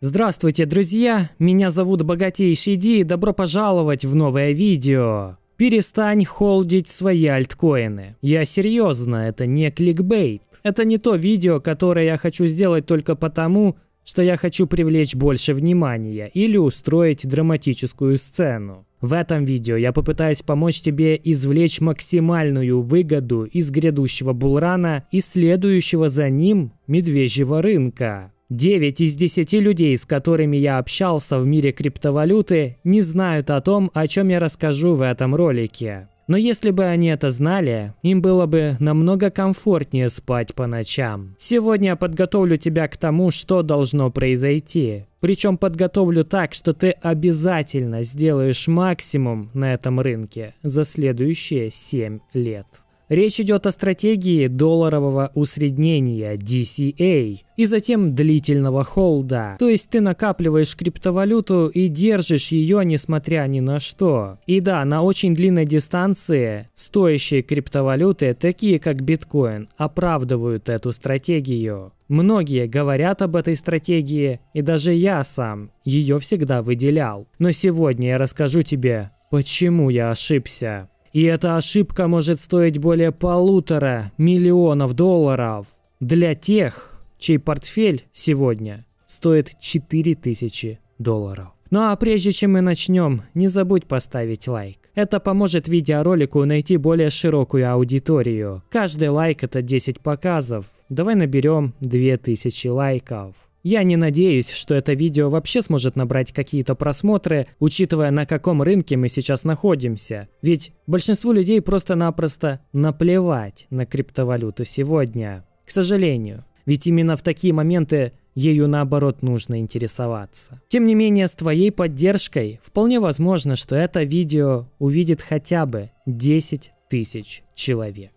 Здравствуйте, друзья! Меня зовут Богатейший Ди и добро пожаловать в новое видео! Перестань холдить свои альткоины. Я серьезно, это не кликбейт. Это не то видео, которое я хочу сделать только потому, что я хочу привлечь больше внимания или устроить драматическую сцену. В этом видео я попытаюсь помочь тебе извлечь максимальную выгоду из грядущего булрана и следующего за ним медвежьего рынка. 9 из 10 людей, с которыми я общался в мире криптовалюты, не знают о том, о чем я расскажу в этом ролике. Но если бы они это знали, им было бы намного комфортнее спать по ночам. Сегодня я подготовлю тебя к тому, что должно произойти. Причем подготовлю так, что ты обязательно сделаешь максимум на этом рынке за следующие 7 лет. Речь идет о стратегии долларового усреднения DCA и затем длительного холда. То есть ты накапливаешь криптовалюту и держишь ее несмотря ни на что. И да, на очень длинной дистанции стоящие криптовалюты, такие как биткоин, оправдывают эту стратегию. Многие говорят об этой стратегии, и даже я сам ее всегда выделял. Но сегодня я расскажу тебе, почему я ошибся. И эта ошибка может стоить более полутора миллионов долларов для тех, чей портфель сегодня стоит 4000 долларов. Ну а прежде чем мы начнем, не забудь поставить лайк. Это поможет видеоролику найти более широкую аудиторию. Каждый лайк это 10 показов. Давай наберем 2000 лайков. Я не надеюсь, что это видео вообще сможет набрать какие-то просмотры, учитывая на каком рынке мы сейчас находимся. Ведь большинству людей просто-напросто наплевать на криптовалюту сегодня. К сожалению. Ведь именно в такие моменты ею наоборот нужно интересоваться. Тем не менее, с твоей поддержкой вполне возможно, что это видео увидит хотя бы 10 тысяч человек.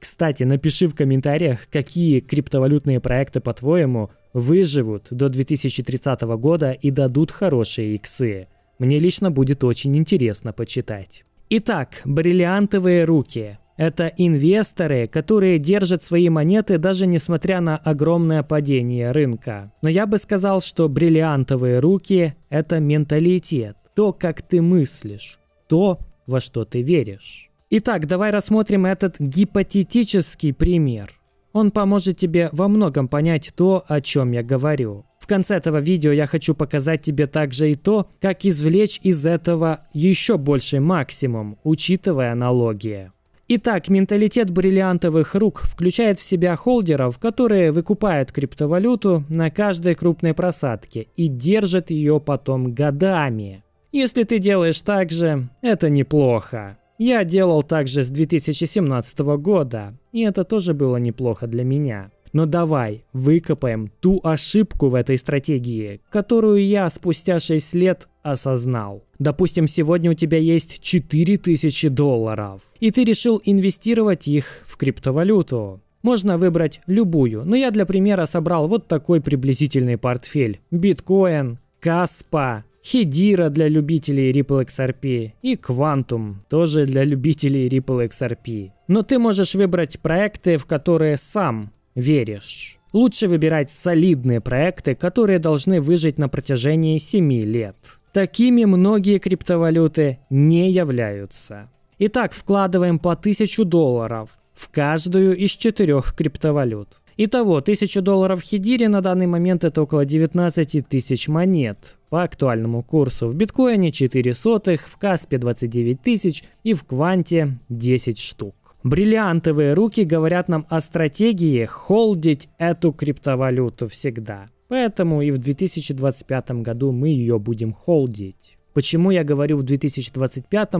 Кстати, напиши в комментариях, какие криптовалютные проекты, по-твоему, выживут до 2030 года и дадут хорошие иксы. Мне лично будет очень интересно почитать. Итак, бриллиантовые руки. Это инвесторы, которые держат свои монеты даже несмотря на огромное падение рынка. Но я бы сказал, что бриллиантовые руки – это менталитет, то, как ты мыслишь, то, во что ты веришь. Итак, давай рассмотрим этот гипотетический пример. Он поможет тебе во многом понять то, о чем я говорю. В конце этого видео я хочу показать тебе также и то, как извлечь из этого еще больший максимум, учитывая аналогии. Итак, менталитет бриллиантовых рук включает в себя холдеров, которые выкупают криптовалюту на каждой крупной просадке и держат ее потом годами. Если ты делаешь так же, это неплохо. Я делал также с 2017 года, и это тоже было неплохо для меня. Но давай выкопаем ту ошибку в этой стратегии, которую я спустя 6 лет осознал. Допустим, сегодня у тебя есть 4000 долларов, и ты решил инвестировать их в криптовалюту. Можно выбрать любую, но я для примера собрал вот такой приблизительный портфель. Биткоин, Каспа, Хедира для любителей Ripple XRP и Quantum тоже для любителей Ripple XRP. Но ты можешь выбрать проекты, в которые сам веришь. Лучше выбирать солидные проекты, которые должны выжить на протяжении 7 лет. Такими многие криптовалюты не являются. Итак, вкладываем по 1000 долларов в каждую из четырех криптовалют. Итого, 1000 долларов хидири на данный момент это около 19 тысяч монет. По актуальному курсу в биткоине 4 сотых, в Каспе 29 тысяч и в Кванте 10 штук. Бриллиантовые руки говорят нам о стратегии холдить эту криптовалюту всегда. Поэтому и в 2025 году мы ее будем холдить. Почему я говорю в 2025?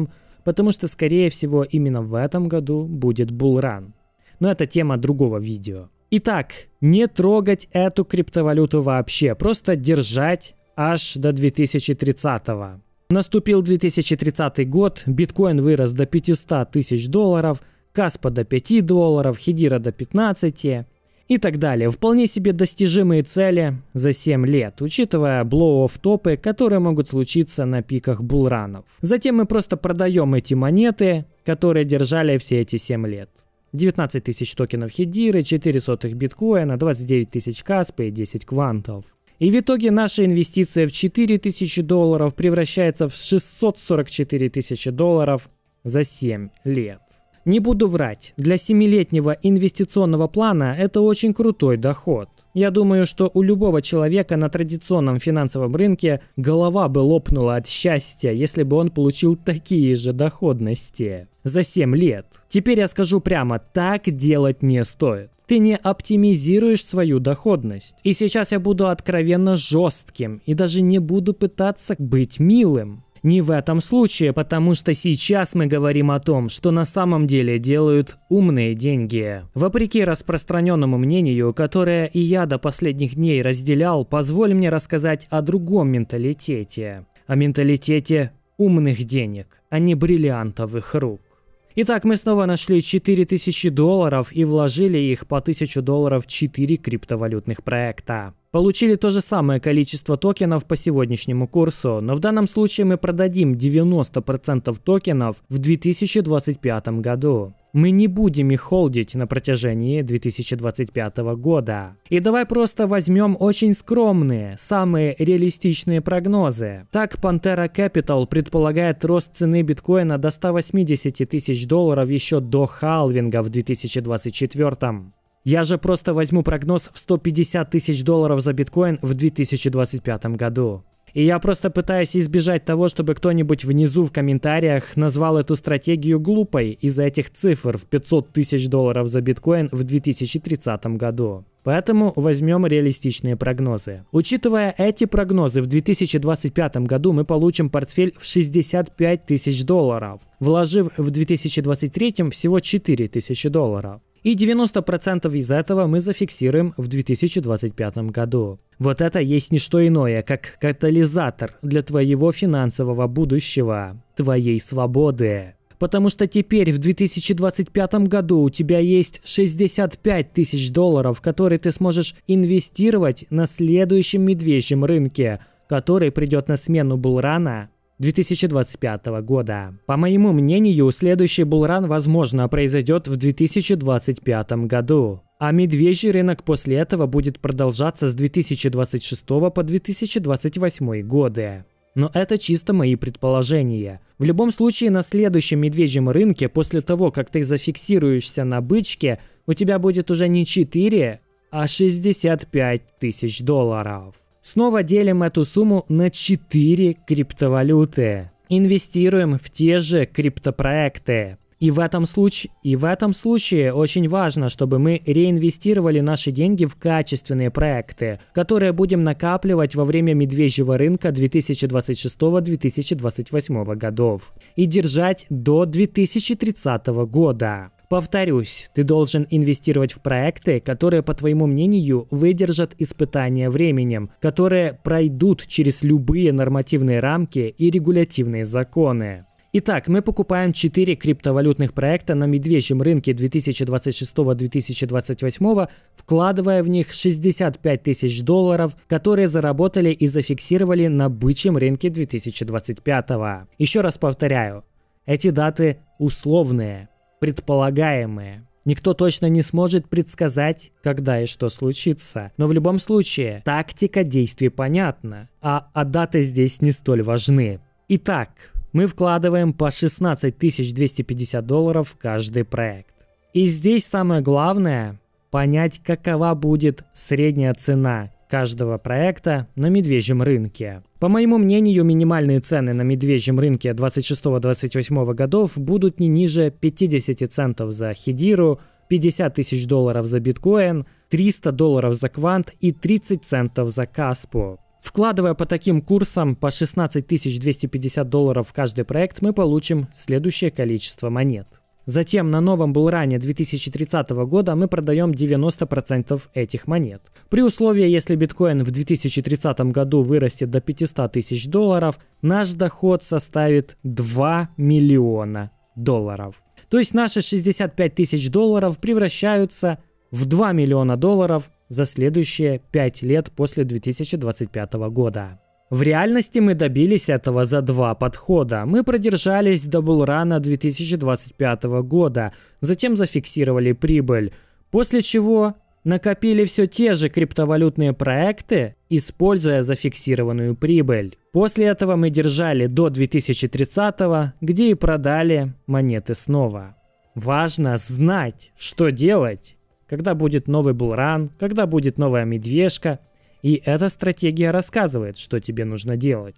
Потому что, скорее всего, именно в этом году будет булран. Но это тема другого видео. Итак, не трогать эту криптовалюту вообще, просто держать аж до 2030 -го. Наступил 2030 год, биткоин вырос до 500 тысяч долларов, Каспа до 5 долларов, Хидира до 15 и так далее. Вполне себе достижимые цели за 7 лет, учитывая блоу-офф топы, которые могут случиться на пиках булранов. Затем мы просто продаем эти монеты, которые держали все эти 7 лет. 19 тысяч токенов Хедиры, 4 сотых биткоина, 29 тысяч каспы и 10 квантов. И в итоге наша инвестиция в 4 тысячи долларов превращается в 644 тысячи долларов за 7 лет. Не буду врать, для семилетнего инвестиционного плана это очень крутой доход. Я думаю, что у любого человека на традиционном финансовом рынке голова бы лопнула от счастья, если бы он получил такие же доходности за 7 лет. Теперь я скажу прямо, так делать не стоит ты не оптимизируешь свою доходность. И сейчас я буду откровенно жестким и даже не буду пытаться быть милым. Не в этом случае, потому что сейчас мы говорим о том, что на самом деле делают умные деньги. Вопреки распространенному мнению, которое и я до последних дней разделял, позволь мне рассказать о другом менталитете. О менталитете умных денег, а не бриллиантовых рук. Итак, мы снова нашли 4000 долларов и вложили их по 1000 долларов в 4 криптовалютных проекта. Получили то же самое количество токенов по сегодняшнему курсу, но в данном случае мы продадим 90% токенов в 2025 году мы не будем их холдить на протяжении 2025 года. И давай просто возьмем очень скромные, самые реалистичные прогнозы. Так, Pantera Capital предполагает рост цены биткоина до 180 тысяч долларов еще до халвинга в 2024. Я же просто возьму прогноз в 150 тысяч долларов за биткоин в 2025 году. И я просто пытаюсь избежать того, чтобы кто-нибудь внизу в комментариях назвал эту стратегию глупой из-за этих цифр в 500 тысяч долларов за биткоин в 2030 году. Поэтому возьмем реалистичные прогнозы. Учитывая эти прогнозы, в 2025 году мы получим портфель в 65 тысяч долларов, вложив в 2023 всего 4 тысячи долларов. И 90% из этого мы зафиксируем в 2025 году. Вот это есть не что иное, как катализатор для твоего финансового будущего, твоей свободы потому что теперь в 2025 году у тебя есть 65 тысяч долларов, которые ты сможешь инвестировать на следующем медвежьем рынке, который придет на смену Булрана 2025 года. По моему мнению, следующий булран, возможно, произойдет в 2025 году. А медвежий рынок после этого будет продолжаться с 2026 по 2028 годы. Но это чисто мои предположения. В любом случае, на следующем медвежьем рынке, после того, как ты зафиксируешься на бычке, у тебя будет уже не 4, а 65 тысяч долларов. Снова делим эту сумму на 4 криптовалюты. Инвестируем в те же криптопроекты. И в, этом случае, и в этом случае очень важно, чтобы мы реинвестировали наши деньги в качественные проекты, которые будем накапливать во время медвежьего рынка 2026-2028 годов и держать до 2030 года. Повторюсь, ты должен инвестировать в проекты, которые, по твоему мнению, выдержат испытания временем, которые пройдут через любые нормативные рамки и регулятивные законы. Итак, мы покупаем 4 криптовалютных проекта на медвежьем рынке 2026-2028, вкладывая в них 65 тысяч долларов, которые заработали и зафиксировали на бычьем рынке 2025. Еще раз повторяю, эти даты условные предполагаемые. Никто точно не сможет предсказать, когда и что случится. Но в любом случае, тактика действий понятна, а, а даты здесь не столь важны. Итак, мы вкладываем по 16 250 долларов в каждый проект. И здесь самое главное – понять, какова будет средняя цена каждого проекта на медвежьем рынке. По моему мнению, минимальные цены на медвежьем рынке 26-28 годов будут не ниже 50 центов за хидиру, 50 тысяч долларов за биткоин, 300 долларов за квант и 30 центов за каспу. Вкладывая по таким курсам по 16 250 долларов в каждый проект, мы получим следующее количество монет. Затем на новом булране 2030 года мы продаем 90% этих монет. При условии, если биткоин в 2030 году вырастет до 500 тысяч долларов, наш доход составит 2 миллиона долларов. То есть наши 65 тысяч долларов превращаются в 2 миллиона долларов за следующие 5 лет после 2025 года. В реальности мы добились этого за два подхода. Мы продержались до булрана 2025 года, затем зафиксировали прибыль. После чего накопили все те же криптовалютные проекты, используя зафиксированную прибыль. После этого мы держали до 2030, где и продали монеты снова. Важно знать, что делать, когда будет новый булран, когда будет новая медвежка, и эта стратегия рассказывает, что тебе нужно делать.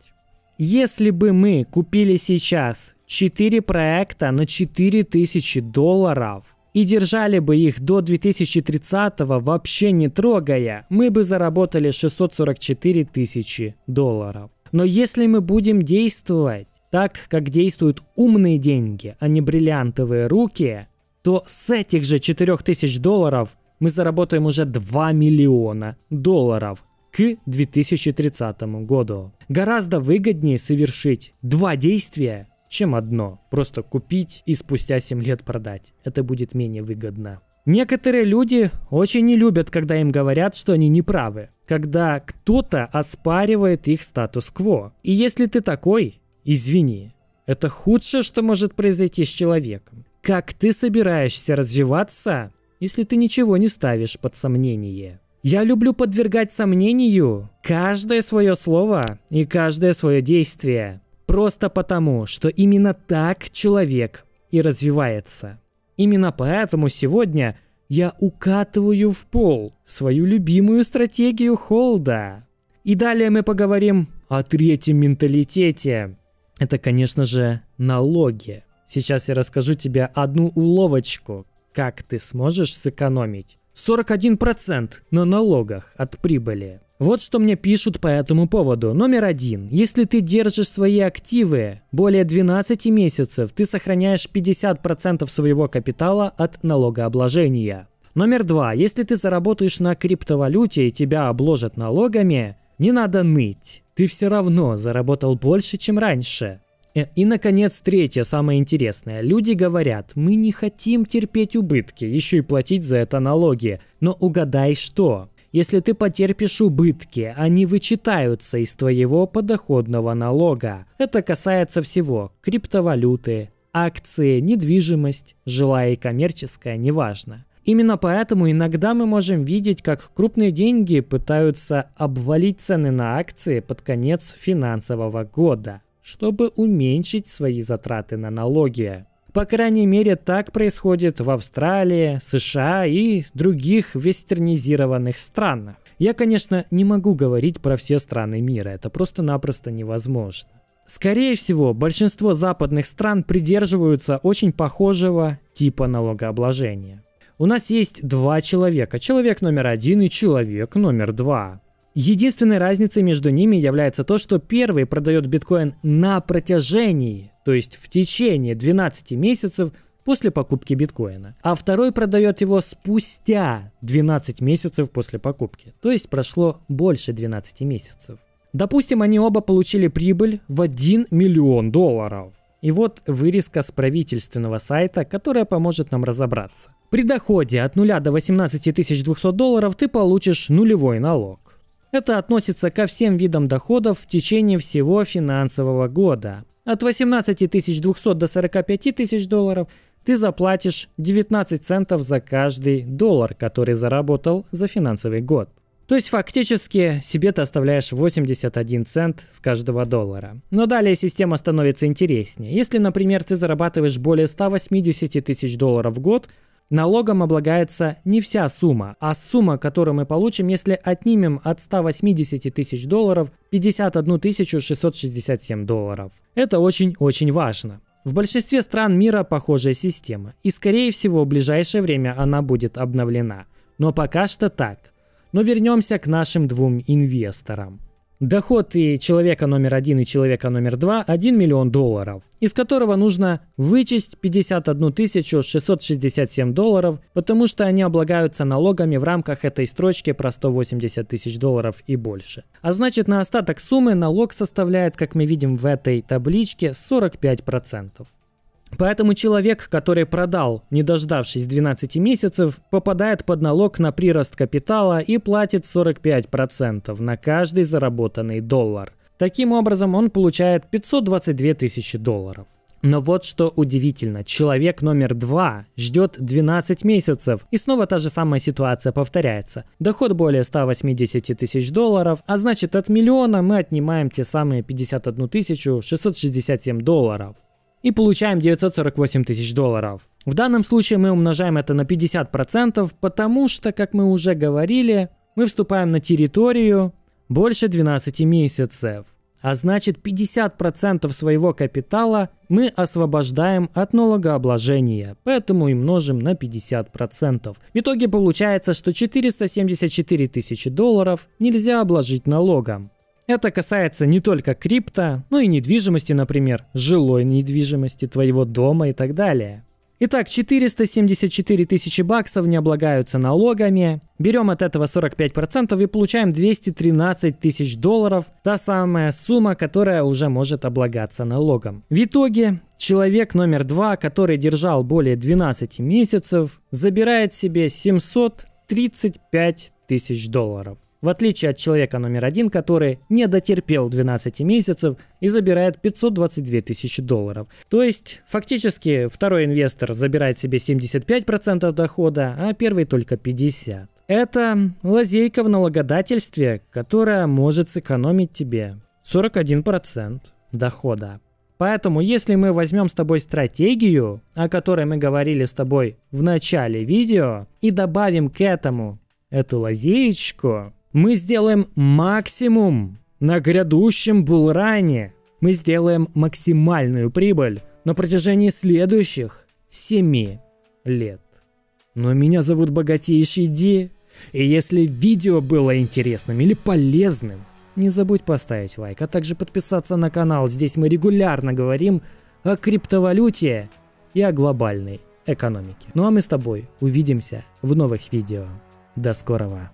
Если бы мы купили сейчас 4 проекта на 4000 долларов и держали бы их до 2030 вообще не трогая, мы бы заработали 644 тысячи долларов. Но если мы будем действовать так, как действуют умные деньги, а не бриллиантовые руки, то с этих же 4000 долларов мы заработаем уже 2 миллиона долларов к 2030 году. Гораздо выгоднее совершить два действия, чем одно. Просто купить и спустя 7 лет продать. Это будет менее выгодно. Некоторые люди очень не любят, когда им говорят, что они не правы, когда кто-то оспаривает их статус-кво. И если ты такой, извини, это худшее, что может произойти с человеком. Как ты собираешься развиваться, если ты ничего не ставишь под сомнение? Я люблю подвергать сомнению каждое свое слово и каждое свое действие. Просто потому, что именно так человек и развивается. Именно поэтому сегодня я укатываю в пол свою любимую стратегию холда. И далее мы поговорим о третьем менталитете. Это, конечно же, налоги. Сейчас я расскажу тебе одну уловочку, как ты сможешь сэкономить 41% на налогах от прибыли. Вот что мне пишут по этому поводу. Номер один. Если ты держишь свои активы более 12 месяцев, ты сохраняешь 50% своего капитала от налогообложения. Номер два. Если ты заработаешь на криптовалюте и тебя обложат налогами, не надо ныть. Ты все равно заработал больше, чем раньше. Э, и, наконец, третье, самое интересное. Люди говорят, мы не хотим терпеть убытки, еще и платить за это налоги. Но угадай что? Если ты потерпишь убытки, они вычитаются из твоего подоходного налога. Это касается всего – криптовалюты, акции, недвижимость, жилая и коммерческая, неважно. Именно поэтому иногда мы можем видеть, как крупные деньги пытаются обвалить цены на акции под конец финансового года чтобы уменьшить свои затраты на налоги. По крайней мере, так происходит в Австралии, США и других вестернизированных странах. Я, конечно, не могу говорить про все страны мира, это просто-напросто невозможно. Скорее всего, большинство западных стран придерживаются очень похожего типа налогообложения. У нас есть два человека. Человек номер один и человек номер два. Единственной разницей между ними является то, что первый продает биткоин на протяжении, то есть в течение 12 месяцев после покупки биткоина, а второй продает его спустя 12 месяцев после покупки, то есть прошло больше 12 месяцев. Допустим, они оба получили прибыль в 1 миллион долларов. И вот вырезка с правительственного сайта, которая поможет нам разобраться. При доходе от 0 до 18 200 долларов ты получишь нулевой налог. Это относится ко всем видам доходов в течение всего финансового года. От 18 200 до 45 тысяч долларов ты заплатишь 19 центов за каждый доллар, который заработал за финансовый год. То есть фактически себе ты оставляешь 81 цент с каждого доллара. Но далее система становится интереснее. Если, например, ты зарабатываешь более 180 тысяч долларов в год, Налогом облагается не вся сумма, а сумма, которую мы получим, если отнимем от 180 тысяч долларов 51 667 долларов. Это очень-очень важно. В большинстве стран мира похожая система, и скорее всего в ближайшее время она будет обновлена. Но пока что так. Но вернемся к нашим двум инвесторам. Доход и человека номер один и человека номер два – 1 миллион долларов, из которого нужно вычесть 51 667 долларов, потому что они облагаются налогами в рамках этой строчки про 180 тысяч долларов и больше. А значит на остаток суммы налог составляет, как мы видим в этой табличке, 45%. Поэтому человек, который продал, не дождавшись 12 месяцев, попадает под налог на прирост капитала и платит 45% на каждый заработанный доллар. Таким образом, он получает 522 тысячи долларов. Но вот что удивительно, человек номер два ждет 12 месяцев, и снова та же самая ситуация повторяется. Доход более 180 тысяч долларов, а значит от миллиона мы отнимаем те самые 51 667 долларов и получаем 948 тысяч долларов. В данном случае мы умножаем это на 50%, потому что, как мы уже говорили, мы вступаем на территорию больше 12 месяцев. А значит 50% своего капитала мы освобождаем от налогообложения, поэтому и множим на 50%. В итоге получается, что 474 тысячи долларов нельзя обложить налогом. Это касается не только крипто, но и недвижимости, например, жилой недвижимости, твоего дома и так далее. Итак, 474 тысячи баксов не облагаются налогами, берем от этого 45% и получаем 213 тысяч долларов, та самая сумма, которая уже может облагаться налогом. В итоге человек номер два, который держал более 12 месяцев, забирает себе 735 тысяч долларов в отличие от человека номер один, который не дотерпел 12 месяцев и забирает 522 тысячи долларов. То есть, фактически, второй инвестор забирает себе 75% дохода, а первый только 50%. Это лазейка в налогодательстве, которая может сэкономить тебе 41% дохода. Поэтому, если мы возьмем с тобой стратегию, о которой мы говорили с тобой в начале видео, и добавим к этому эту лазеечку, мы сделаем максимум на грядущем булране. Мы сделаем максимальную прибыль на протяжении следующих 7 лет. Но меня зовут Богатейший Ди. И если видео было интересным или полезным, не забудь поставить лайк, а также подписаться на канал. Здесь мы регулярно говорим о криптовалюте и о глобальной экономике. Ну а мы с тобой увидимся в новых видео. До скорого!